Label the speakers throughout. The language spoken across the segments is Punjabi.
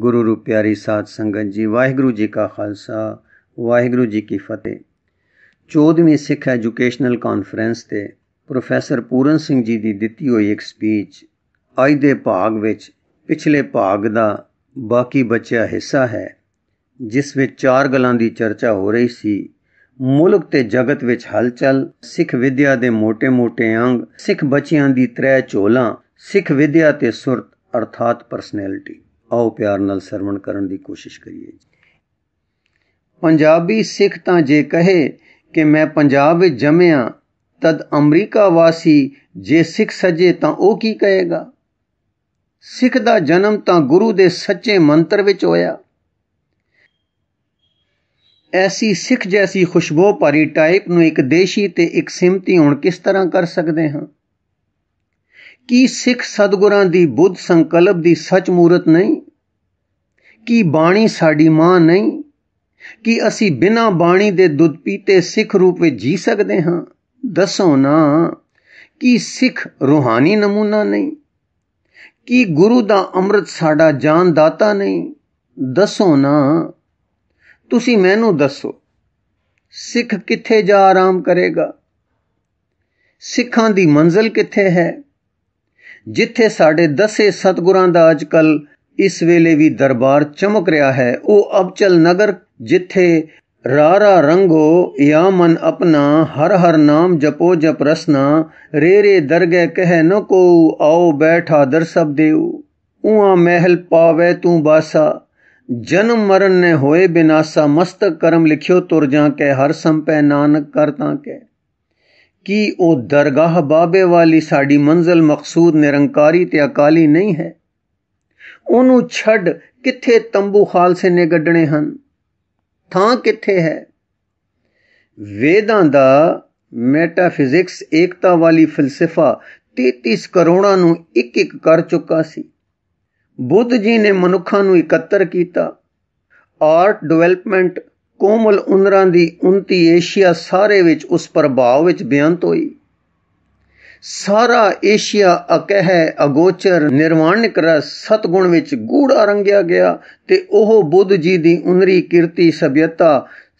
Speaker 1: ਗੁਰੂ ਰੂਪ ਪਿਆਰੀ ਸਾਧ ਸੰਗਤ ਜੀ ਵਾਹਿਗੁਰੂ ਜੀ ਕਾ ਖਾਲਸਾ ਵਾਹਿਗੁਰੂ ਜੀ ਕੀ ਫਤਿਹ 14ਵੀਂ ਸਿੱਖ ਐਜੂਕੇਸ਼ਨਲ ਕਾਨਫਰੰਸ ਤੇ ਪ੍ਰੋਫੈਸਰ ਪੂਰਨ ਸਿੰਘ ਜੀ ਦੀ ਦਿੱਤੀ ਹੋਈ ਇੱਕ ਸਪੀਚ ਅੱਜ ਦੇ ਭਾਗ ਵਿੱਚ ਪਿਛਲੇ ਭਾਗ ਦਾ ਬਾਕੀ ਬਚਿਆ ਹਿੱਸਾ ਹੈ ਜਿਸ ਵਿੱਚ ਚਾਰ ਗੱਲਾਂ ਦੀ ਚਰਚਾ ਹੋ ਰਹੀ ਸੀ ਮੁਲਕ ਤੇ ਜਗਤ ਵਿੱਚ ਹਲਚਲ ਸਿੱਖ ਵਿਦਿਆ ਦੇ ਮੋٹے-ਮੋٹے ਅੰਗ ਸਿੱਖ ਬੱਚਿਆਂ ਦੀ ਤਰੇ ਝੋਲਾ ਸਿੱਖ ਵਿਦਿਆ ਤੇ ਸੁਰਤ ਅਰਥਾਤ ਪਰਸਨੈਲਿਟੀ ਆਓ ਪਿਆਰ ਨਾਲ ਸਰਵਣ ਕਰਨ ਦੀ ਕੋਸ਼ਿਸ਼ ਕਰੀਏ ਪੰਜਾਬੀ ਸਿੱਖ ਤਾਂ ਜੇ ਕਹੇ ਕਿ ਮੈਂ ਪੰਜਾਬ ਵਿੱਚ ਜੰਮਿਆ ਤਦ ਅਮਰੀਕਾ ਵਾਸੀ ਜੇ ਸਿੱਖ ਸਜੇ ਤਾਂ ਉਹ ਕੀ ਕਹੇਗਾ ਸਿੱਖ ਦਾ ਜਨਮ ਤਾਂ ਗੁਰੂ ਦੇ ਸੱਚੇ ਮੰਤਰ ਵਿੱਚ ਹੋਇਆ ਐਸੀ ਸਿੱਖ ਜੈਸੀ ਖੁਸ਼ਬੂ ਭਰੀ ਟਾਈਪ ਨੂੰ ਇੱਕ ਦੇਸ਼ੀ ਤੇ ਇੱਕ ਸਿਮਤੀ ਹੁਣ ਕਿਸ ਤਰ੍ਹਾਂ ਕਰ ਸਕਦੇ ਹਾਂ ਕੀ ਸਿੱਖ ਸਤਗੁਰਾਂ ਦੀ ਬੁੱਧ ਸੰਕਲਪ ਦੀ ਸੱਚ ਮੂਰਤ ਨਹੀਂ ਕੀ ਬਾਣੀ ਸਾਡੀ ਮਾਂ ਨਹੀਂ ਕੀ ਅਸੀਂ ਬਿਨਾਂ ਬਾਣੀ ਦੇ ਦੁੱਧ ਪੀਤੇ ਸਿੱਖ ਰੂਪ ਵਿੱਚ ਜੀ ਸਕਦੇ ਹਾਂ ਦੱਸੋ ਨਾ ਕੀ ਸਿੱਖ ਰੂਹਾਨੀ ਨਮੂਨਾ ਨਹੀਂ ਕੀ ਗੁਰੂ ਦਾ ਅੰਮ੍ਰਿਤ ਸਾਡਾ ਜਾਨ ਦਾਤਾ ਨਹੀਂ ਦੱਸੋ ਨਾ ਤੁਸੀਂ ਮੈਨੂੰ ਦੱਸੋ ਸਿੱਖ ਕਿੱਥੇ ਜਾ ਆਰਾਮ ਕਰੇਗਾ ਸਿੱਖਾਂ ਦੀ ਮੰਜ਼ਲ ਕਿੱਥੇ ਹੈ ਜਿੱਥੇ ਸਾਡੇ ਦਸੇ ਸਤਗੁਰਾਂ ਦਾ ਅੱਜਕੱਲ ਇਸ ਵੇਲੇ ਵੀ ਦਰਬਾਰ ਚਮਕ ਰਿਹਾ ਹੈ ਉਹ ਅਬਚਲ ਨਗਰ ਜਿੱਥੇ ਰਾਰਾ ਰੰਗੋ ਯਾ ਮਨ ਆਪਣਾ ਹਰ ਹਰ ਨਾਮ ਜਪੋ ਜਪ ਰਸਨਾ ਰੇ ਰੇ ਦਰਗਹਿ ਕਹਿ ਨ ਕੋ ਆਓ ਬੈਠਾ ਦਰ ਸਭ ਦੇਉ ਉਹਾਂ ਮਹਿਲ ਪਾਵੇ ਤੂੰ ਬਾਸਾ ਜਨਮ ਮਰਨ ਨੇ ਹੋਏ ਬਿਨਾਸਾ ਮਸਤਕ ਕਰਮ ਲਿਖਿਓ ਤੁਰ ਜਾ ਕੇ ਹਰ ਸੰਪੈ ਨਾਨਕ ਕਰਤਾ ਕੇ ਕੀ ਉਹ ਦਰਗਾਹ ਬਾਬੇ ਵਾਲੀ ਸਾਡੀ ਮੰਜ਼ਲ ਮਕਸੂਦ ਨਿਰੰਕਾਰੀ ਤੇ ਅਕਾਲੀ ਨਹੀਂ ਹੈ ਉਹਨੂੰ ਛੱਡ ਕਿੱਥੇ ਤੰਬੂ ਖਾਲਸੇ ਨੇ ਗੱਡਣੇ ਹਨ ਥਾਂ ਕਿੱਥੇ ਹੈ ਵੇਦਾਂ ਦਾ ਮੈਟਾਫਿਜ਼ਿਕਸ ਏਕਤਾ ਵਾਲੀ ਫਲਸਫਾ 33 ਕਰੋੜਾਂ ਨੂੰ ਇੱਕ ਇੱਕ ਕਰ ਚੁੱਕਾ ਸੀ ਬੁੱਧ ਜੀ ਨੇ ਮਨੁੱਖਾਂ ਨੂੰ ਇਕੱਤਰ ਕੀਤਾ ਆਰਟ ਡਿਵੈਲਪਮੈਂਟ ਕੋਮਲ ਉਨਰਾਂ ਦੀ ਉਨਤੀ ਏਸ਼ੀਆ ਸਾਰੇ ਵਿੱਚ ਉਸ ਪ੍ਰਭਾਵ ਵਿੱਚ ਬਿਆਨਤ ਹੋਈ ਸਾਰਾ ਏਸ਼ੀਆ ਅਕਹਿ ਅਗੋਚਰ ਨਿਰਵਾਣਿਕ ਰਸ ਸਤਗੁਣ ਵਿੱਚ ਗੂੜਾ ਰੰਗਿਆ ਗਿਆ ਤੇ ਉਹ ਬੁੱਧ ਜੀ ਦੀ ਉਨਰੀ ਕੀਰਤੀ ਸਭਿਅਤਾ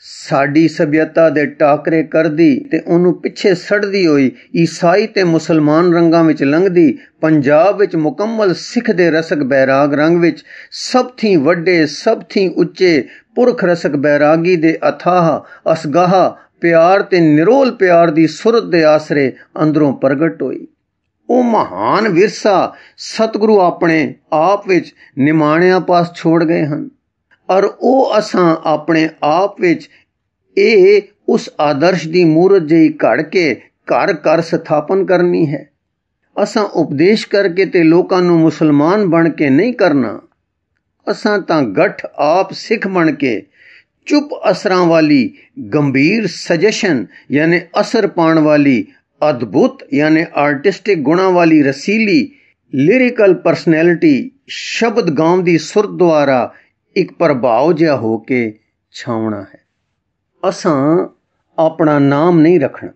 Speaker 1: ਸਾਡੀ ਸਭਿਅਤਾ ਦੇ ਟਾਕਰੇ ਕਰਦੀ ਤੇ ਉਹਨੂੰ ਪਿੱਛੇ ਸੜਦੀ ਹੋਈ ਈਸਾਈ ਤੇ ਮੁਸਲਮਾਨ ਰੰਗਾਂ ਵਿੱਚ ਲੰਘਦੀ ਪੰਜਾਬ ਵਿੱਚ ਮੁਕੰਮਲ ਸਿੱਖ ਦੇ ਰਸਕ ਬੈਰਾਗ ਰੰਗ ਵਿੱਚ ਸਭ ਥੀ ਵੱਡੇ ਸਭ ਥੀ ਉੱਚੇ ਪੁਰਖ ਰਸਕ ਬੈਰਾਗੀ ਦੇ ਅਥਾਹ ਅਸਗਾਹ ਪਿਆਰ ਤੇ ਨਿਰੋਲ ਪਿਆਰ ਦੀ ਸੁਰਤ ਦੇ ਆਸਰੇ ਅੰਦਰੋਂ ਪ੍ਰਗਟ ਹੋਈ ਉਹ ਮਹਾਨ ਵਿਰਸਾ ਸਤਿਗੁਰੂ ਆਪਣੇ ਆਪ ਵਿੱਚ ਨਿਮਾਣਿਆਂ ਪਾਸ ਛੋੜ ਗਏ ਹਨ ਔਰ ਉਹ ਅਸਾਂ ਆਪਣੇ ਆਪ ਵਿੱਚ ਇਹ ਉਸ ਆਦਰਸ਼ ਦੀ ਮੂਰਤ ਜਈ ਘੜ ਕੇ ਘਰ ਘਰ ਸਥਾਪਨ ਕਰਨੀ ਹੈ ਅਸਾਂ ਉਪਦੇਸ਼ ਕਰਕੇ ਤੇ ਲੋਕਾਂ ਨੂੰ ਮੁਸਲਮਾਨ ਬਣ ਕੇ ਨਹੀਂ ਕਰਨਾ ਅਸਾਂ ਤਾਂ ਗੱਠ ਆਪ ਸਿੱਖ ਬਣ ਕੇ ਚੁੱਪ ਅਸਰਾਂ ਵਾਲੀ ਗੰਭੀਰ ਸਜੈਸ਼ਨ ਯਾਨੀ ਅਸਰ ਪਾਣ ਵਾਲੀ ਅਦਭੁਤ ਯਾਨੀ ਆਰਟਿਸਟਿਕ ਗੁਣਾ ਵਾਲੀ ਰਸੀਲੀ ਲਿਰਿਕਲ ਪਰਸਨੈਲਿਟੀ ਸ਼ਬਦ ਗਾਉਣ ਦੀ ਸੁਰ ਦੁਆਰਾ ਇੱਕ ਪ੍ਰਭਾਵ ਜਿਹਾ ਹੋ ਕੇ ਛਾਉਣਾ ਹੈ ਅਸਾਂ ਆਪਣਾ ਨਾਮ ਨਹੀਂ ਰੱਖਣਾ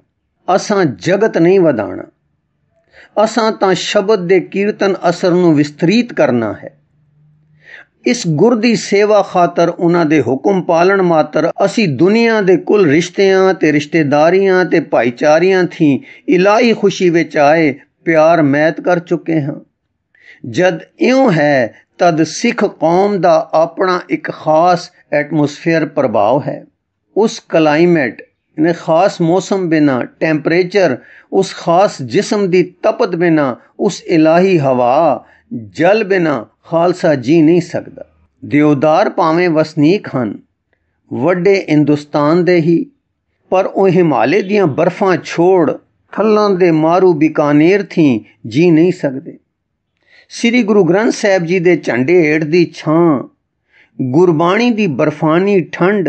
Speaker 1: ਅਸਾਂ ਜਗਤ ਨਹੀਂ ਵਧਾਣਾ ਅਸਾਂ ਤਾਂ ਸ਼ਬਦ ਦੇ ਕੀਰਤਨ ਅਸਰ ਨੂੰ ਵਿਸਤ੍ਰਿਤ ਕਰਨਾ ਹੈ ਇਸ ਗੁਰ ਦੀ ਸੇਵਾ ਖਾਤਰ ਉਹਨਾਂ ਦੇ ਹੁਕਮ ਪਾਲਣ ਮਾਤਰ ਅਸੀਂ ਦੁਨੀਆ ਦੇ ਕੁੱਲ ਰਿਸ਼ਤਿਆਂ ਤੇ ਰਿਸ਼ਤੇਦਾਰੀਆਂ ਤੇ ਭਾਈਚਾਰੀਆਂ ਥੀ ਇਲਾਹੀ ਖੁਸ਼ੀ ਵਿੱਚ ਆਏ ਪਿਆਰ ਮੈਤ ਕਰ ਚੁੱਕੇ ਹਾਂ ਜਦ ਇਉਂ ਹੈ ਤਦ ਸਿੱਖ ਕੌਮ ਦਾ ਆਪਣਾ ਇੱਕ ਖਾਸ ਐਟਮੋਸਫੇਅਰ ਪ੍ਰਭਾਵ ਹੈ ਉਸ ਕਲਾਈਮੇਟ ਨੇ ਖਾਸ ਮੌਸਮ ਬਿਨਾ ਟੈਂਪਰੇਚਰ ਉਸ ਖਾਸ ਜਿਸਮ ਦੀ ਤਪਤ ਬਿਨਾ ਉਸ ਇਲਾਹੀ ਹਵਾ ਜਲ ਬਿਨਾ ਖਾਲਸਾ ਜੀ ਨਹੀਂ ਸਕਦਾ ਦਿਉਦਾਰ ਭਾਵੇਂ ਵਸਨੀਕ ਹਨ ਵੱਡੇ ਹਿੰਦੁਸਤਾਨ ਦੇ ਹੀ ਪਰ ਉਹ ਹਿਮਾਲੇ ਦੀਆਂ ਬਰਫਾਂ ਛੋੜ ਥੱਲਾਂ ਦੇ ਮਾਰੂ ਬਿਕਾਨੇਰ ਥੀ ਜੀ ਨਹੀਂ ਸਕਦੇ ਸ੍ਰੀ ਗੁਰੂ ਗ੍ਰੰਥ ਸਾਹਿਬ ਜੀ ਦੇ ਝੰਡੇ ਏੜ ਦੀ ਛਾਂ ਗੁਰਬਾਣੀ ਦੀ ਬਰਫਾਨੀ ਠੰਡ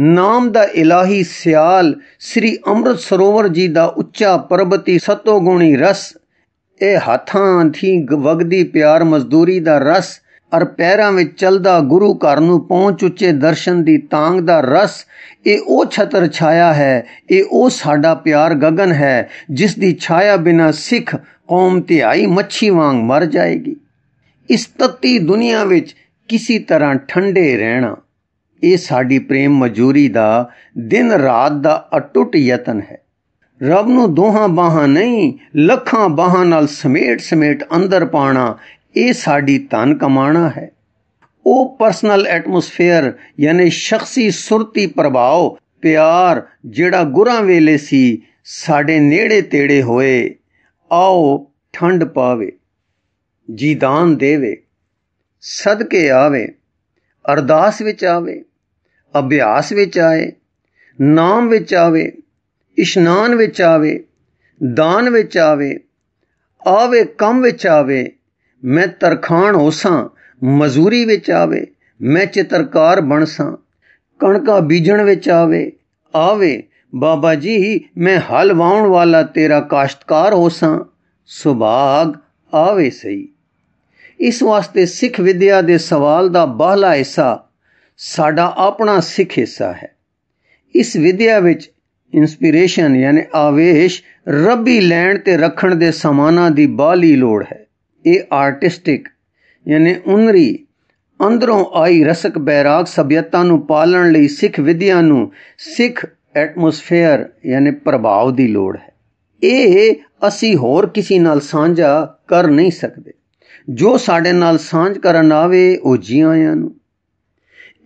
Speaker 1: ਨਾਮ ਦਾ ਇਲਾਹੀ ਸਿਆਲ ਸ੍ਰੀ ਅੰਮ੍ਰਿਤ ਸਰੋਵਰ ਜੀ ਦਾ ਉੱਚਾ ਪਰਬਤੀ ਸਤੋ ਗੁਣੀ ਰਸ ਇਹ ਹੱਥਾਂ ਥੀ ਵਗਦੀ ਪਿਆਰ ਮਜ਼ਦੂਰੀ ਦਾ ਰਸ ਅਰ ਪੈਰਾਂ ਵਿੱਚ ਚਲਦਾ ਗੁਰੂ ਘਰ ਨੂੰ ਪਹੁੰਚ ਉੱਚੇ ਦਰਸ਼ਨ ਦੀ ਤਾਂਗ ਦਾ ਰਸ ਇਹ ਉਹ ਛਤਰ ਛਾਇਆ ਹੈ ਇਹ ਉਹ ਸਾਡਾ ਪਿਆਰ ਗगन ਹੈ ਜਿਸ ਦੀ ਛਾਇਆ ਬਿਨਾ ਸਿੱਖ ਕੌਮ ਤੇ ਆਈ ਮੱਛੀ ਵਾਂਗ ਮਰ ਜਾਏਗੀ ਇਸ ਤਤੀ ਦੁਨੀਆ ਵਿੱਚ ਕਿਸੇ ਤਰ੍ਹਾਂ ਠੰਡੇ ਰਹਿਣਾ ਇਹ ਸਾਡੀ ਪ੍ਰੇਮ ਮਜੂਰੀ ਦਾ ਦਿਨ ਰਾਤ ਦਾ ਅਟੁੱਟ ਯਤਨ ਹੈ ਰੱਬ ਨੂੰ ਦੋਹਾਂ ਬਾਹਾਂ ਨਹੀਂ ਲੱਖਾਂ ਬਾਹਾਂ ਨਾਲ ਸਮੇਟ ਸਮੇਟ ਅੰਦਰ ਪਾਣਾ ਇਹ ਸਾਡੀ ਤਨ ਕਮਾਣਾ ਹੈ ਉਹ ਪਰਸਨਲ ਐਟਮੋਸਫੇਅਰ ਯਾਨੀ ਸ਼ਖਸੀ ਸੁਰਤੀ ਪ੍ਰਭਾਵ ਪਿਆਰ ਜਿਹੜਾ ਗੁਰਾਂ ਵੇਲੇ ਸੀ ਸਾਡੇ ਨੇੜੇ ਤੇੜੇ ਹੋਏ ਆਓ ਠੰਡ ਪਾਵੇ ਜੀਦਾਨ ਦੇਵੇ ਸਦਕੇ ਆਵੇ ਅਰਦਾਸ ਵਿੱਚ ਆਵੇ ਅਭਿਆਸ ਵਿੱਚ ਆਏ ਨਾਮ ਵਿੱਚ ਆਵੇ ਇਸ਼ਨਾਨ ਵਿੱਚ ਆਵੇ ਦਾਨ ਵਿੱਚ ਆਵੇ ਆਵੇ ਕੰਮ ਵਿੱਚ ਆਵੇ ਮੈਂ ਤਰਖਾਣ ਹੋਸਾਂ ਮਜ਼ਦੂਰੀ ਵਿੱਚ ਆਵੇ ਮੈਂ ਚਿੱਤਰਕਾਰ ਬਣਸਾਂ ਕਣਕਾ ਬੀਜਣ ਵਿੱਚ ਆਵੇ ਆਵੇ ਬਾਬਾ ਜੀ ਮੈਂ ਹਲ ਵਾਉਣ ਵਾਲਾ ਤੇਰਾ ਕਾਸ਼ਤਕਾਰ ਹੋਸਾਂ ਸੁਭਾਗ ਆਵੇ ਸਹੀ ਇਸ ਵਾਸਤੇ ਸਿੱਖ ਵਿਦਿਆ ਦੇ ਸਵਾਲ ਦਾ ਬਾਹਲਾ ਹਿੱਸਾ ਸਾਡਾ ਆਪਣਾ ਸਿੱਖ ਹਿੱਸਾ ਹੈ ਇਸ ਵਿਦਿਆ ਵਿੱਚ ਇਨਸਪੀਰੇਸ਼ਨ ਯਾਨੀ ਆਵੇਸ਼ ਰੱਬੀ ਲੈਣ ਤੇ ਰੱਖਣ ਦੇ ਸਮਾਨਾਂ ਦੀ ਬਾਲੀ ਲੋੜ ਹੈ ਇਹ ਆਰਟਿਸਟਿਕ ਯਾਨੀ ਉਨਰੀ ਅੰਦਰੋਂ ਆਈ ਰਸਕ ਬੈਰਾਗ ਸਭਿਅਤਾ ਨੂੰ ਪਾਲਣ ਲਈ ਸਿੱਖ ਵਿਦਿਆ ਨੂੰ ਸਿੱਖ ਐਟਮੋਸਫੇਅਰ ਯਾਨੀ ਪ੍ਰਭਾਵ ਦੀ ਲੋੜ ਹੈ ਇਹ ਅਸੀਂ ਹੋਰ ਕਿਸੇ ਨਾਲ ਸਾਂਝਾ ਕਰ ਨਹੀਂ ਸਕਦੇ ਜੋ ਸਾਡੇ ਨਾਲ ਸਾਂਝ ਕਰਨ ਆਵੇ ਉਹ ਜੀ ਆਇਆਂ ਨੂੰ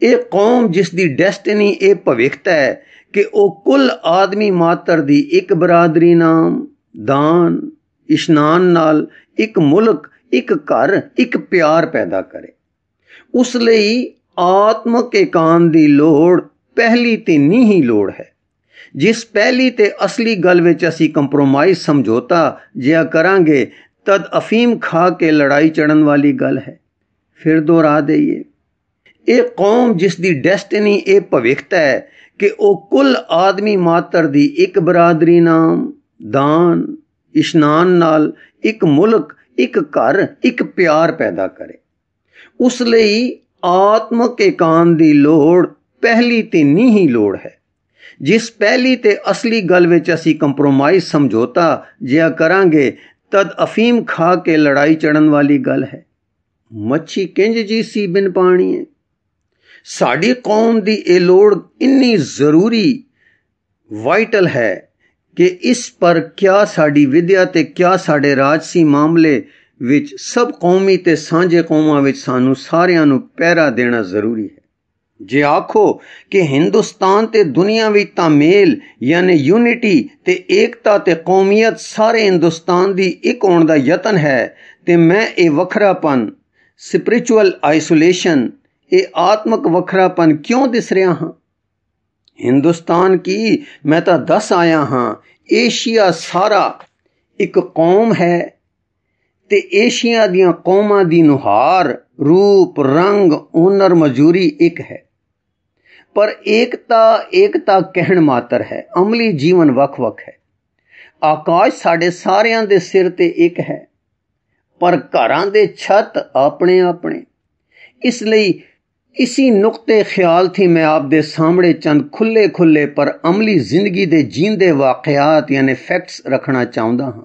Speaker 1: ਇਹ ਕੌਮ ਜਿਸ ਦੀ ਡੈਸਟਨੀ ਇਹ ਭਵਿੱਖਤਾ ਹੈ ਕਿ ਉਹ ਕੁੱਲ ਆਦਮੀ ਮਾਤਰ ਦੀ ਇੱਕ ਬਰਾਦਰੀ ਨਾਮ ਦਾਨ ਇਸ਼ਨਾਨ ਨਾਲ ਇੱਕ ਮੁਲਕ ਇੱਕ ਘਰ ਇੱਕ ਪਿਆਰ ਪੈਦਾ ਕਰੇ ਉਸ ਲਈ ਆਤਮਕ ਇਕਾਂਤ ਦੀ ਲੋੜ ਪਹਿਲੀ ਤੇ ਨਹੀਂ ਹੀ ਲੋੜ ਹੈ ਜਿਸ ਪਹਿਲੀ ਤੇ ਅਸਲੀ ਗੱਲ ਵਿੱਚ ਅਸੀਂ ਕੰਪਰੋਮਾਈਜ਼ ਸਮਝੌਤਾ ਜਿਆ ਕਰਾਂਗੇ ਤਦ ਅਫੀਮ ਖਾ ਕੇ ਲੜਾਈ ਚੜਨ ਵਾਲੀ ਗੱਲ ਹੈ ਫਿਰ ਦੁਹਰਾ ਦਈਏ ਇਹ ਕੌਮ ਜਿਸ ਦੀ ਡੈਸਟਨੀ ਇਹ ਭਵਿੱਖਤਾ ਹੈ ਕਿ ਉਹ ਕੁੱਲ ਆਦਮੀ ਮਾਤਰ ਦੀ ਇੱਕ ਬਰਾਦਰੀ ਨਾਮ ਦਾਨ ਇਸ਼ਨਾਨ ਨਾਲ ਇੱਕ ਮੁਲਕ ਇੱਕ ਘਰ ਇੱਕ ਪਿਆਰ ਪੈਦਾ ਕਰੇ ਉਸ ਲਈ ਆਤਮਕ ਇਕਾਨ ਦੀ ਲੋੜ ਪਹਿਲੀ ਤੇ ਨਹੀਂ ਹੀ ਲੋੜ ਹੈ ਜਿਸ ਪਹਿਲੀ ਤੇ ਅਸਲੀ ਗੱਲ ਵਿੱਚ ਅਸੀਂ ਕੰਪਰੋਮਾਈਜ਼ ਸਮਝੌਤਾ ਜਿਆ ਕਰਾਂਗੇ ਤਦ ਅਫੀਮ ਖਾ ਕੇ ਲੜਾਈ ਚੜਨ ਵਾਲੀ ਗੱਲ ਹੈ ਮੱਛੀ ਕਿੰਜ ਜੀ ਸੀ ਬਿਨ ਪਾਣੀ ਹੈ ਸਾਡੀ ਕੌਮ ਦੀ ਇਹ ਲੋੜ ਇੰਨੀ ਜ਼ਰੂਰੀ ਵਾਈਟਲ ਹੈ ਕਿ ਇਸ ਪਰ ਕਿਆ ਸਾਡੀ ਵਿਦਿਆ ਤੇ ਕਿਆ ਸਾਡੇ ਰਾਜਸੀ ਮਾਮਲੇ ਵਿੱਚ ਸਭ ਕੌਮੀ ਤੇ ਸਾਂਝੇ ਕੌਮਾਂ ਵਿੱਚ ਸਾਨੂੰ ਸਾਰਿਆਂ ਨੂੰ ਪਹਿਰਾ ਦੇਣਾ ਜ਼ਰੂਰੀ ਹੈ ਜੇ ਆਖੋ ਕਿ ਹਿੰਦੁਸਤਾਨ ਤੇ ਦੁਨੀਆ ਵਿੱਚ ਤਾਂ ਮੇਲ ਯਾਨੀ ਯੂਨਿਟੀ ਤੇ ਏਕਤਾ ਤੇ ਕੌਮੀਅਤ ਸਾਰੇ ਹਿੰਦੁਸਤਾਨ ਦੀ ਇੱਕ ਹੋਣ ਦਾ ਯਤਨ ਹੈ ਤੇ ਮੈਂ ਇਹ ਵੱਖਰਾਪਨ ਸਪਿਰਚੁਅਲ ਆਈਸੋਲੇਸ਼ਨ ਇਹ ਆਤਮਿਕ ਵੱਖਰਾਪਨ ਕਿਉਂ ਦਿਸ ਰਿਹਾ ਹਾਂ ਹਿੰਦੁਸਤਾਨ ਕੀ ਮੈਂ ਤਾਂ ਦੱਸ ਆਇਆ ਹਾਂ ਏਸ਼ੀਆ ਸਾਰਾ ਇੱਕ ਕੌਮ ਹੈ ਤੇ ਏਸ਼ੀਆ ਦੀਆਂ ਕੌਮਾਂ ਦੀ ਨੁਹਾਰ ਰੂਪ ਰੰਗ ਹੁਨਰ ਮਜ਼ੂਰੀ ਇੱਕ ਹੈ ਪਰ ਏਕਤਾ ਏਕਤਾ ਕਹਿਣ ਮਾਤਰ ਹੈ ਅਮਲੀ ਜੀਵਨ ਵੱਖ-ਵੱਖ ਹੈ ਆਕਾਸ਼ ਸਾਡੇ ਸਾਰਿਆਂ ਦੇ ਸਿਰ ਤੇ ਇੱਕ ਹੈ ਪਰ ਘਰਾਂ ਦੇ ਛੱਤ ਆਪਣੇ ਆਪਣੇ ਇਸ ਲਈ ਇਸੀ ਨੁਕਤੇ ਖਿਆਲ ਥੀ ਮੈਂ ਆਪ ਦੇ ਸਾਹਮਣੇ ਚੰਦ ਖੁੱਲੇ ਖੁੱਲੇ ਪਰ ਅਮਲੀ ਜ਼ਿੰਦਗੀ ਦੇ ਜੀਂਦੇ ਵਾਕਿਆਤ ਯਾਨੀ ਫੈਕਟਸ ਰੱਖਣਾ ਚਾਹੁੰਦਾ ਹਾਂ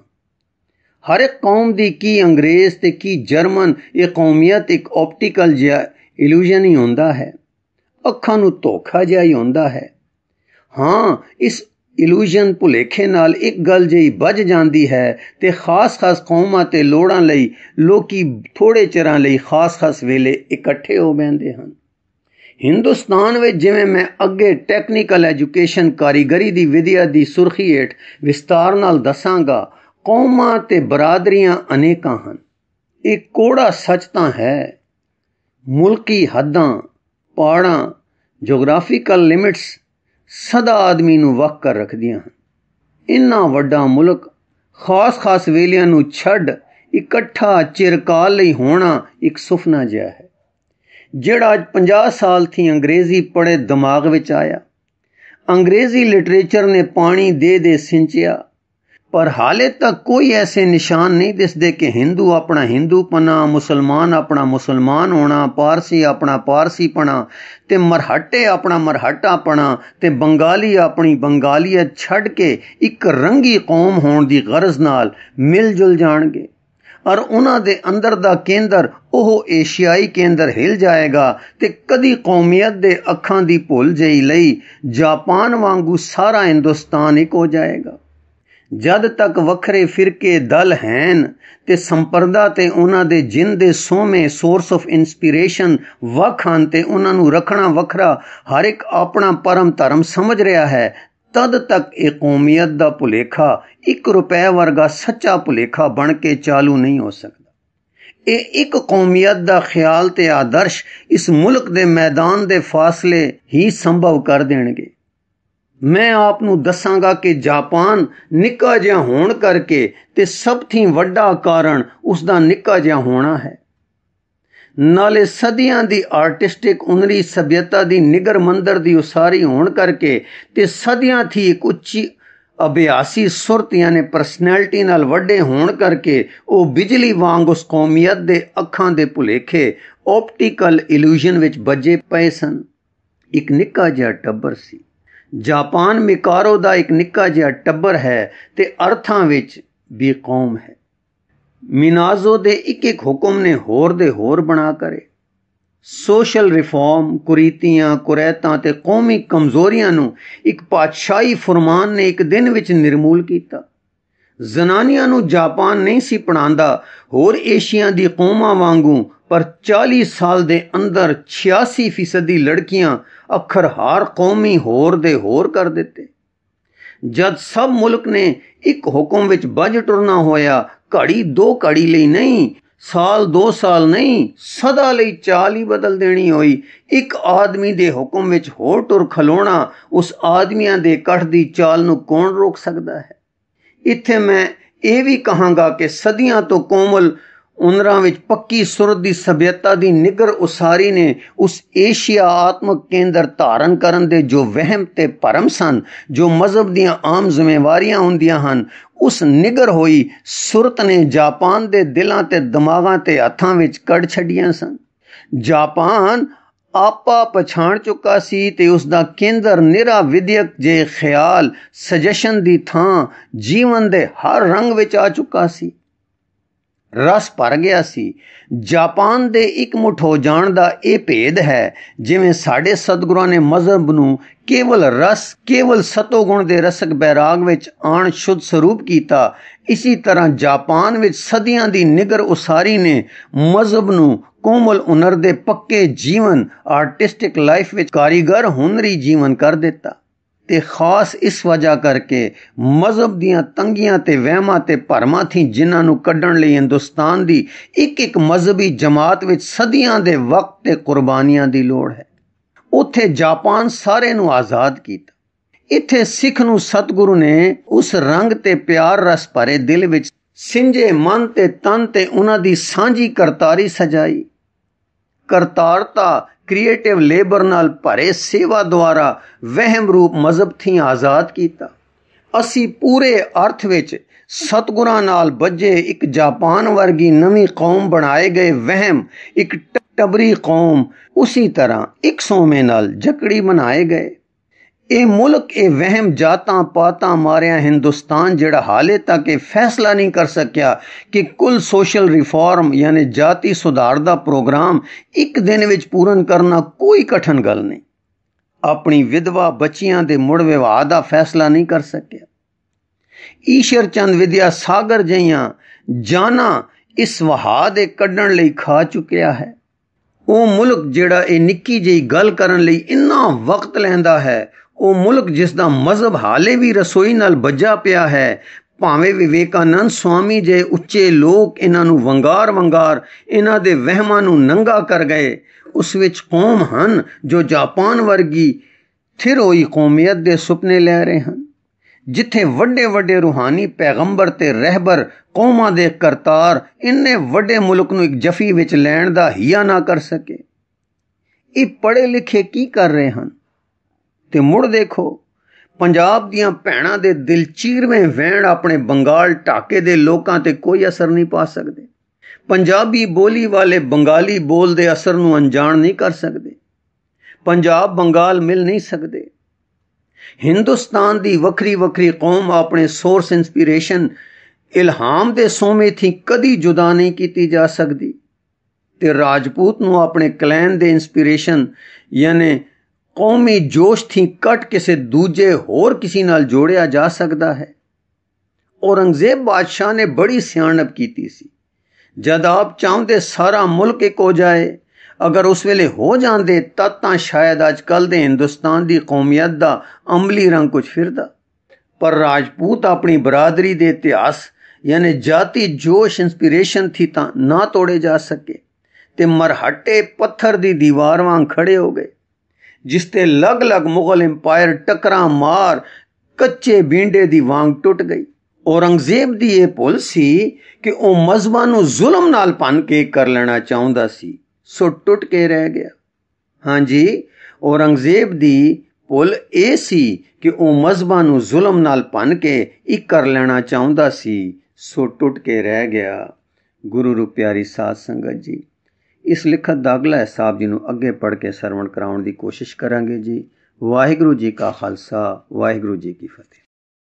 Speaker 1: ਹਰ ਇੱਕ ਕੌਮ ਦੀ ਕੀ ਅੰਗਰੇਜ਼ ਤੇ ਕੀ ਜਰਮਨ ਇਹ ਕੌਮੀਅਤ ਇੱਕ ਆਪਟੀਕਲ ਜਿਹਾ ਇਲੂਜਨ ਹੀ ਹੁੰਦਾ ਹੈ ਅੱਖਾਂ ਨੂੰ ਧੋਖਾ ਜਿਹਾ ਹੀ ਹੁੰਦਾ ਹੈ ਹਾਂ ਇਸ ਇਲੂਜਨ ਭੁਲੇਖੇ ਨਾਲ ਇੱਕ ਗੱਲ ਜਈ ਵੱਜ ਜਾਂਦੀ ਹੈ ਤੇ ਖਾਸ-ਖਾਸ ਕੌਮਾਂ ਤੇ ਲੋੜਾਂ ਲਈ ਲੋਕੀ ਥੋੜੇ ਚਿਰਾਂ ਲਈ ਖਾਸ-ਖਾਸ ਵੇਲੇ ਇਕੱਠੇ ਹੋ ਬੈਂਦੇ ਹਨ ਹਿੰਦੁਸਤਾਨ ਵਿੱਚ ਜਿਵੇਂ ਮੈਂ ਅੱਗੇ ਟੈਕਨੀਕਲ ਐਜੂਕੇਸ਼ਨ ਕਾਰੀਗਰੀ ਦੀ ਵਿਦਿਆ ਦੀ ਸੁਰਖੀ ਹੇਠ ਵਿਸਤਾਰ ਨਾਲ ਦੱਸਾਂਗਾ ਕੌਮਾਂ ਤੇ ਬਰਾਦਰੀਆਂ ਅਨੇਕਾਂ ਹਨ ਇਹ ਕੋੜਾ ਸੱਚ ਤਾਂ ਹੈ ਮੁਲਕੀ ਹੱਦਾਂ ਪਹਾੜਾਂ ਜੀਓਗ੍ਰਾਫੀਕਲ ਲਿਮਿਟਸ ਸਦਾ ਆਦਮੀ ਨੂੰ ਵਕ ਕਰ ਰੱਖਦੀਆਂ ਹਨ ਇੰਨਾ ਵੱਡਾ ਮੁਲਕ ਖਾਸ-ਖਾਸ ਵੇਲਿਆਂ ਨੂੰ ਛੱਡ ਇਕੱਠਾ ਚਿਰਕਾਲ ਲਈ ਹੋਣਾ ਇੱਕ ਸੁਪਨਾ ਜਿਹਾ ਹੈ ਜਿਹੜਾ ਅੱਜ 50 ਸਾਲ ਥੀ ਅੰਗਰੇਜ਼ੀ ਪੜੇ ਦਿਮਾਗ ਵਿੱਚ ਆਇਆ ਅੰਗਰੇਜ਼ੀ ਲਿਟਰੇਚਰ ਨੇ ਪਾਣੀ ਦੇ ਦੇ ਸਿੰਚਿਆ ਪਰ ਹਾਲੇ ਤੱਕ ਕੋਈ ਐਸੇ ਨਿਸ਼ਾਨ ਨਹੀਂ ਦਿਸਦੇ ਕਿ Hindu ਆਪਣਾ ਪਨਾ ਮੁਸਲਮਾਨ ਆਪਣਾ ਮੁਸਲਮਾਨ ਹੋਣਾ ਪਾਰਸੀ ਆਪਣਾ ਪਾਰਸੀ ਪਾਰਸੀਪਣਾ ਤੇ ਮਰਹੱਟੇ ਆਪਣਾ ਮਰਹੱਟਾਪਣਾ ਤੇ ਬੰਗਾਲੀ ਆਪਣੀ ਬੰਗਾਲੀਅਤ ਛੱਡ ਕੇ ਇੱਕ ਰੰਗੀ ਕੌਮ ਹੋਣ ਦੀ ਗਰਜ਼ ਨਾਲ ਮਿਲ ਜੁਲ ਜਾਣਗੇ ਔਰ ਉਹਨਾਂ ਦੇ ਅੰਦਰ ਦਾ ਕੇਂਦਰ ਉਹ ਏਸ਼ੀਆਈ ਕੇਂਦਰ ਹਿਲ ਜਾਏਗਾ ਤੇ ਕਦੀ ਕੌਮੀਅਤ ਦੇ ਅੱਖਾਂ ਦੀ ਭੁੱਲ ਜਈ ਲਈ ਜਾਪਾਨ ਵਾਂਗੂ ਸਾਰਾ ਹਿੰਦੁਸਤਾਨ ਇੱਕ ਹੋ ਜਾਏਗਾ ਜਦ ਤੱਕ ਵੱਖਰੇ ਫਿਰਕੇ ਦਲ ਹਨ ਤੇ ਸੰਪਰਦਾ ਤੇ ਉਹਨਾਂ ਦੇ ਜਿੰਦ ਦੇ ਸੋਮੇ ਸੋਰਸ ਆਫ ਇਨਸਪੀਰੇਸ਼ਨ ਵਖਾਂ ਤੇ ਉਹਨਾਂ ਨੂੰ ਰੱਖਣਾ ਵੱਖਰਾ ਹਰ ਇੱਕ ਆਪਣਾ ਪਰਮ ਧਰਮ ਸਮਝ ਰਿਹਾ ਹੈ ਤਦ ਤੱਕ ਇਹ ਕੌਮੀਅਤ ਦਾ ਭੁਲੇਖਾ 1 ਰੁਪਏ ਵਰਗਾ ਸੱਚਾ ਭੁਲੇਖਾ ਬਣ ਕੇ ਚਾਲੂ ਨਹੀਂ ਹੋ ਸਕਦਾ ਇਹ ਇੱਕ ਕੌਮੀਅਤ ਦਾ ਖਿਆਲ ਤੇ ਆਦਰਸ਼ ਇਸ ਮੁਲਕ ਦੇ ਮੈਦਾਨ ਦੇ ਫਾਸਲੇ ਹੀ ਸੰਭਵ ਕਰ ਦੇਣਗੇ ਮੈਂ ਆਪ ਨੂੰ ਦੱਸਾਂਗਾ ਕਿ ਜਾਪਾਨ ਨਿੱਕਾ ਜਿਹਾ ਹੋਣ ਕਰਕੇ ਤੇ ਸਭ ਤੋਂ ਵੱਡਾ ਕਾਰਨ ਉਸ ਦਾ ਨਿੱਕਾ ਜਿਹਾ ਹੋਣਾ ਹੈ ਨਾਲੇ ਸਦੀਆਂ ਦੀ ਆਰਟਿਸਟਿਕ ਉਨਰੀ ਸਭਿਅਤਾ ਦੀ ਨਿਗਰ ਮੰਦਰ ਦੀ ਉਸਾਰੀ ਹੋਣ ਕਰਕੇ ਤੇ ਸਦੀਆਂ ਥੀ ਇੱਕ ਉੱਚੀ ਅਭਿਆਸੀ ਸੁਰਤ ਯਾਨੀ ਪਰਸਨੈਲਿਟੀ ਨਾਲ ਵੱਡੇ ਹੋਣ ਕਰਕੇ ਉਹ ਬਿਜਲੀ ਵਾਂਗ ਉਸ ਕੌਮੀਅਤ ਦੇ ਅੱਖਾਂ ਦੇ ਭੁਲੇਖੇ ਆਪਟੀਕਲ ਇਲੂਜਨ ਵਿੱਚ ਬੱਜੇ ਪਏ ਸਨ ਇੱਕ ਨਿੱਕਾ ਜਿਹਾ ਟੱਬਰ ਸੀ ਜਾਪਾਨ ਮਿਕਾਰੋ ਦਾ ਇੱਕ ਨਿੱਕਾ ਜਿਹਾ ਟੱਬਰ ਹੈ ਤੇ ਅਰਥਾਂ ਵਿੱਚ ਵੀ ਕੌਮ ਹੈ ਮਿਨਾਜ਼ੋ ਦੇ ਇੱਕ ਇੱਕ ਹੁਕਮ ਨੇ ਹੋਰ ਦੇ ਹੋਰ ਬਣਾ ਕਰੇ ਸੋਸ਼ਲ ਰਿਫਾਰਮ ਕੁਰੀਤੀਆਂ ਕੁਰੇਤਾਂ ਤੇ ਕੌਮੀ ਕਮਜ਼ੋਰੀਆਂ ਨੂੰ ਇੱਕ ਪਾਤਸ਼ਾਹੀ ਫਰਮਾਨ ਨੇ ਇੱਕ ਦਿਨ ਵਿੱਚ ਨਿਰਮੂਲ ਕੀਤਾ ਜ਼ਨਾਨੀਆਂ ਨੂੰ ਜਾਪਾਨ ਨਹੀਂ ਸੀ ਪੜਾਉਂਦਾ ਹੋਰ ਏਸ਼ੀਆ ਦੀ ਕੌਮਾਂ ਵਾਂਗੂ ਪਰ 40 ਸਾਲ ਦੇ ਅੰਦਰ 86% ਦੀ ਲੜਕੀਆਂ ਅਖਰਹਾਰ ਕੌਮੀ ਹੋਰ ਦੇ ਹੋਰ ਕਰ ਦਿੱਤੇ ਜਦ ਸਭ ਮੁਲਕ ਨੇ ਇੱਕ ਹੁਕਮ ਵਿੱਚ ਬੱਜ ਟੁਰਨਾ ਹੋਇਆ ਘੜੀ ਦੋ ਘੜੀ ਲਈ ਨਹੀਂ ਸਾਲ ਦੋ ਸਾਲ ਨਹੀਂ ਸਦਾ ਲਈ ਚਾਲ ਹੀ ਬਦਲ ਦੇਣੀ ਹੋਈ ਇੱਕ ਆਦਮੀ ਦੇ ਹੁਕਮ ਵਿੱਚ ਹੋਰ ਟੁਰ ਖਲੋਣਾ ਉਸ ਆਦਮੀਆਂ ਦੇ ਕੱਟ ਦੀ ਚਾਲ ਨੂੰ ਕੌਣ ਰੋਕ ਸਕਦਾ ਹੈ ਇੱਥੇ ਮੈਂ ਇਹ ਵੀ ਕਹਾਂਗਾ ਕਿ ਸਦੀਆਂ ਤੋਂ ਕੋਮਲ ਉਨਰਾਂ ਵਿੱਚ ਪੱਕੀ ਸੁਰਤ ਦੀ ਸਭਿਅਤਾ ਦੀ ਨਿਗਰ ਉਸਾਰੀ ਨੇ ਉਸ ਏਸ਼ੀਆ ਆਤਮਕ ਕੇਂਦਰ ਧਾਰਨ ਕਰਨ ਦੇ ਜੋ ਵਹਿਮ ਤੇ ਭਰਮ ਸਨ ਜੋ ਮਜ਼ਹਬ ਦੀਆਂ ਆਮ ਜ਼ਿੰਮੇਵਾਰੀਆਂ ਹੁੰਦੀਆਂ ਹਨ ਉਸ ਨਿਗਰ ਹੋਈ ਸੁਰਤ ਨੇ ਜਾਪਾਨ ਦੇ ਦਿਲਾਂ ਤੇ ਦਿਮਾਗਾਂ ਤੇ ਹੱਥਾਂ ਵਿੱਚ ਕੜ ਛੱਡੀਆਂ ਸਨ ਜਾਪਾਨ ਆਪਾ ਪਛਾਣ ਚੁੱਕਾ ਸੀ ਤੇ ਉਸ ਦਾ ਕੇਂਦਰ ਨਿਰਾ ਵਿਦਿਅਕ ਜੇ ਖਿਆਲ ਸਜੈਸ਼ਨ ਦੀ ਥਾਂ ਜੀਵਨ ਦੇ ਹਰ ਰੰਗ ਵਿੱਚ ਆ ਚੁੱਕਾ ਸੀ ਰਸ ਭਰ ਗਿਆ ਸੀ ਜਾਪਾਨ ਦੇ ਇੱਕ ਮੁਠ ਹੋ ਜਾਣ ਦਾ ਇਹ ਭੇਦ ਹੈ ਜਿਵੇਂ ਸਾਡੇ ਸਤਿਗੁਰਾਂ ਨੇ ਮਜ਼ਹਬ ਨੂੰ ਕੇਵਲ ਰਸ ਕੇਵਲ ਸਤੋ ਗੁਣ ਦੇ ਰਸਕ ਬੈਰਾਗ ਵਿੱਚ ਆਣ ਸ਼ੁੱਧ ਸਰੂਪ ਕੀਤਾ ਇਸੇ ਤਰ੍ਹਾਂ ਜਾਪਾਨ ਵਿੱਚ ਸਦੀਆਂ ਦੀ ਨਿਗਰ ਉਸਾਰੀ ਨੇ ਮਜ਼ਹਬ ਨੂੰ ਕੋਮਲ ਉਨਰ ਦੇ ਪੱਕੇ ਜੀਵਨ ਆਰਟਿਸਟਿਕ ਲਾਈਫ ਵਿੱਚ ਕਾਰੀਗਰ ਹੁਨਰੀ ਜੀਵਨ ਕਰ ਦਿੱਤਾ ਤੇ ਖਾਸ ਇਸ ਵਜ੍ਹਾ ਕਰਕੇ ਮਜ਼ਹਬ ਦੀਆਂ ਤੰਗੀਆਂ ਤੇ ਵਹਿਮਾਂ ਤੇ ਭਰਮਾਂ ਥੀ ਜਿਨ੍ਹਾਂ ਨੂੰ ਕੱਢਣ ਲਈ ਹਿੰਦੁਸਤਾਨ ਦੀ ਇੱਕ ਇੱਕ ਮਜ਼ਹਬੀ ਜਮਾਤ ਵਿੱਚ ਸਦੀਆਂ ਦੇ ਵਕਤ ਤੇ ਕੁਰਬਾਨੀਆਂ ਦੀ ਲੋੜ ਹੈ ਉੱਥੇ ਜਾਪਾਨ ਸਾਰੇ ਨੂੰ ਆਜ਼ਾਦ ਕੀਤਾ ਇੱਥੇ ਸਿੱਖ ਨੂੰ ਸਤਿਗੁਰੂ ਨੇ ਉਸ ਰੰਗ ਤੇ ਪਿਆਰ ਰਸ ਭਰੇ ਦਿਲ ਵਿੱਚ ਸਿੰਜੇ ਮਨ ਤੇ ਤਨ ਤੇ ਉਹਨਾਂ ਦੀ ਸਾਂਝੀ ਕਰਤਾਰੀ ਸਜਾਈ ਕਰਤਾਰਤਾ ਕ੍ਰੀਏਟਿਵ ਲੇਬਰ ਨਾਲ ਭਰੇ ਸੇਵਾ ਦੁਆਰਾ ਵਹਿਮ ਰੂਪ ਮਜ਼ਹਬ ਥੀ ਆਜ਼ਾਦ ਕੀਤਾ ਅਸੀਂ ਪੂਰੇ ਅਰਥ ਵਿੱਚ ਸਤਗੁਰਾਂ ਨਾਲ ਵੱਜੇ ਇੱਕ ਜਾਪਾਨ ਵਰਗੀ ਨਵੀਂ ਕੌਮ ਬਣਾਏ ਗਏ ਵਹਿਮ ਇੱਕ ਟਬਰੀ ਕੌਮ ਉਸੇ ਤਰ੍ਹਾਂ ਇੱਕ ਸੋਮੇ ਨਾਲ ਜਕੜੀ ਬਣਾਏ ਗਏ ਇਹ ਮੁਲਕ ਇਹ ਵਹਿਮ ਜਾਤਾਂ ਪਾਤਾਂ ਮਾਰਿਆ ਹਿੰਦੁਸਤਾਨ ਜਿਹੜਾ ਹਾਲੇ ਤੱਕ ਇਹ ਫੈਸਲਾ ਨਹੀਂ ਕਰ ਸਕਿਆ ਕਿ ਕੁੱਲ ਸੋਸ਼ਲ ਰਿਫਾਰਮ ਯਾਨੀ ਜਾਤੀ ਸੁਧਾਰ ਦਾ ਪ੍ਰੋਗਰਾਮ ਇੱਕ ਦਿਨ ਵਿੱਚ ਪੂਰਨ ਕਰਨਾ ਕੋਈ ਕਠਨ ਗੱਲ ਨਹੀਂ ਆਪਣੀ ਵਿਧਵਾ ਬੱਚੀਆਂ ਦੇ ਮੁੜ ਵਿਵਾਹ ਦਾ ਫੈਸਲਾ ਨਹੀਂ ਕਰ ਸਕਿਆ ਈਸ਼ਰ ਚੰਦ ਵਿਦਿਆ ਸਾਗਰ ਜਈਆਂ ਜਾਨਾ ਇਸ ਵਹਾ ਦੇ ਕੱਢਣ ਲਈ ਖਾ ਚੁੱਕਿਆ ਹੈ ਉਹ ਮੁਲਕ ਜਿਹੜਾ ਇਹ ਨਿੱਕੀ ਜਿਹੀ ਗੱਲ ਕਰਨ ਲਈ ਇੰਨਾ ਵਕਤ ਲੈਂਦਾ ਹੈ ਉਹ ਮੁਲਕ ਜਿਸ ਦਾ ਮਜ਼ਹਬ ਹਾਲੇ ਵੀ ਰਸੋਈ ਨਾਲ ਵੱਜਾ ਪਿਆ ਹੈ ਭਾਵੇਂ ਵਿਵੇਕਾਨੰਦ ਸਵਾਮੀ ਜੇ ਉੱਚੇ ਲੋਕ ਇਹਨਾਂ ਨੂੰ ਵੰਗਾਰ ਵੰਗਾਰ ਇਹਨਾਂ ਦੇ ਵਹਿਮਾਂ ਨੂੰ ਨੰਗਾ ਕਰ ਗਏ ਉਸ ਵਿੱਚ ਕੌਮ ਹਨ ਜੋ ਜਾਪਾਨ ਵਰਗੀ ਥਿਰ ਹੋਈ ਕੌਮੀਅਤ ਦੇ ਸੁਪਨੇ ਲੈ ਰਹੇ ਹਨ ਜਿੱਥੇ ਵੱਡੇ ਵੱਡੇ ਰੂਹਾਨੀ ਪੈਗੰਬਰ ਤੇ ਰਹਿਬਰ ਕੌਮਾਂ ਦੇ ਕਰਤਾਰ ਇੰਨੇ ਵੱਡੇ ਮੁਲਕ ਨੂੰ ਇੱਕ ਜਫੀ ਵਿੱਚ ਲੈਣ ਦਾ ਹਿਆ ਨਾ ਕਰ ਸਕੇ ਇਹ ਪੜ੍ਹੇ ਲਿਖੇ ਕੀ ਕਰ ਰਹੇ ਹਨ ਤੇ ਮੁੜ ਦੇਖੋ ਪੰਜਾਬ ਦੀਆਂ ਭੈਣਾਂ ਦੇ ਦਿਲ ਚੀਰਵੇਂ ਵਹਿਣ ਆਪਣੇ ਬੰਗਾਲ ਢਾਕੇ ਦੇ ਲੋਕਾਂ ਤੇ ਕੋਈ ਅਸਰ ਨਹੀਂ ਪਾ ਸਕਦੇ ਪੰਜਾਬੀ ਬੋਲੀ ਵਾਲੇ ਬੰਗਾਲੀ ਬੋਲ ਦੇ ਅਸਰ ਨੂੰ ਅਣਜਾਣ ਨਹੀਂ ਕਰ ਸਕਦੇ ਪੰਜਾਬ ਬੰਗਾਲ ਮਿਲ ਨਹੀਂ ਸਕਦੇ ਹਿੰਦੁਸਤਾਨ ਦੀ ਵੱਖਰੀ ਵੱਖਰੀ ਕੌਮ ਆਪਣੇ ਸੋਰਸ ਇਨਸਪੀਰੇਸ਼ਨ ਇਲਹਾਮ ਦੇ ਸੋਮੇ ਥੀ ਕਦੀ ਜੁਦਾ ਨਹੀਂ ਕੀਤੀ ਜਾ ਸਕਦੀ ਤੇ ਰਾਜਪੂਤ ਨੂੰ ਆਪਣੇ ਕਲੈਨ ਦੇ ਇਨਸਪੀਰੇਸ਼ਨ ਯਾਨੀ ਕੌਮੀ ਜੋਸ਼ ਥੀ ਕੱਟ ਕਿਸੇ ਦੂਜੇ ਹੋਰ ਕਿਸੇ ਨਾਲ ਜੋੜਿਆ ਜਾ ਸਕਦਾ ਹੈ ਔਰੰਗਜ਼ੇਬ ਬਾਦਸ਼ਾਹ ਨੇ ਬੜੀ ਸਿਆਣਪ ਕੀਤੀ ਸੀ ਜਦ ਆਪ ਚਾਹੁੰਦੇ ਸਾਰਾ ਮੁਲਕ ਇੱਕ ਹੋ ਜਾਏ ਅਗਰ ਉਸ ਵੇਲੇ ਹੋ ਜਾਂਦੇ ਤਦ ਤਾਂ ਸ਼ਾਇਦ ਅੱਜ ਕੱਲ ਦੇ ਹਿੰਦੁਸਤਾਨ ਦੀ ਕੌਮੀਅਤ ਦਾ ਅਮਲੀ ਰੰਗ ਕੁਝ ਫਿਰਦਾ ਪਰ ਰਾਜਪੂਤ ਆਪਣੀ ਬਰਾਦਰੀ ਦੇ ਇਤਿਹਾਸ ਯਾਨੀ ਜਾਤੀ ਜੋਸ਼ ਇਨਸਪੀਰੇਸ਼ਨ ਥੀ ਤਾਂ ਨਾ ਤੋੜੇ ਜਾ ਸਕੇ ਤੇ ਮਰਹਟੇ ਪੱਥਰ ਦੀ ਦੀਵਾਰ ਵਾਂਗ ਖੜੇ ਹੋ ਗਏ ਜਿਸ ਤੇ ਲਗ-ਲਗ ਮੁਗਲ ਐਮਪਾਇਰ ਟਕਰਾਂ ਮਾਰ ਕੱਚੇ ਬੀਂਡੇ ਦੀ ਵਾਂਗ ਟੁੱਟ ਗਈ ਔਰੰਗਜ਼ੇਬ ਦੀ ਇਹ ਭੁੱਲ ਸੀ ਕਿ ਉਹ ਮਜ਼ਬਾਂ ਨੂੰ ਜ਼ੁਲਮ ਨਾਲ ਪਨ ਕੇ ਕਰ ਲੈਣਾ ਚਾਹੁੰਦਾ ਸੀ ਸੋ ਟੁੱਟ ਕੇ ਰਹਿ ਗਿਆ ਹਾਂਜੀ ਔਰੰਗਜ਼ੇਬ ਦੀ ਭੁੱਲ ਇਹ ਸੀ ਕਿ ਉਹ ਮਜ਼ਬਾਂ ਨੂੰ ਜ਼ੁਲਮ ਨਾਲ ਪਨ ਕੇ ਇੱਕ ਕਰ ਲੈਣਾ ਚਾਹੁੰਦਾ ਸੀ ਸੋ ਟੁੱਟ ਕੇ ਰਹਿ ਗਿਆ ਗੁਰੂ ਰੂਪਿਆਰੀ ਸਾਧ ਸੰਗਤ ਜੀ ਇਸ ਲਿਖਤ ਦਾ ਅਗਲਾ ਹਿਸਾਬ ਨੂੰ ਅੱਗੇ ਪੜ੍ਹ ਕੇ ਸਰਵਣ ਕਰਾਉਣ ਦੀ ਕੋਸ਼ਿਸ਼ ਕਰਾਂਗੇ ਜੀ ਵਾਹਿਗੁਰੂ ਜੀ ਕਾ ਖਾਲਸਾ ਵਾਹਿਗੁਰੂ ਜੀ ਕੀ ਫਤਿਹ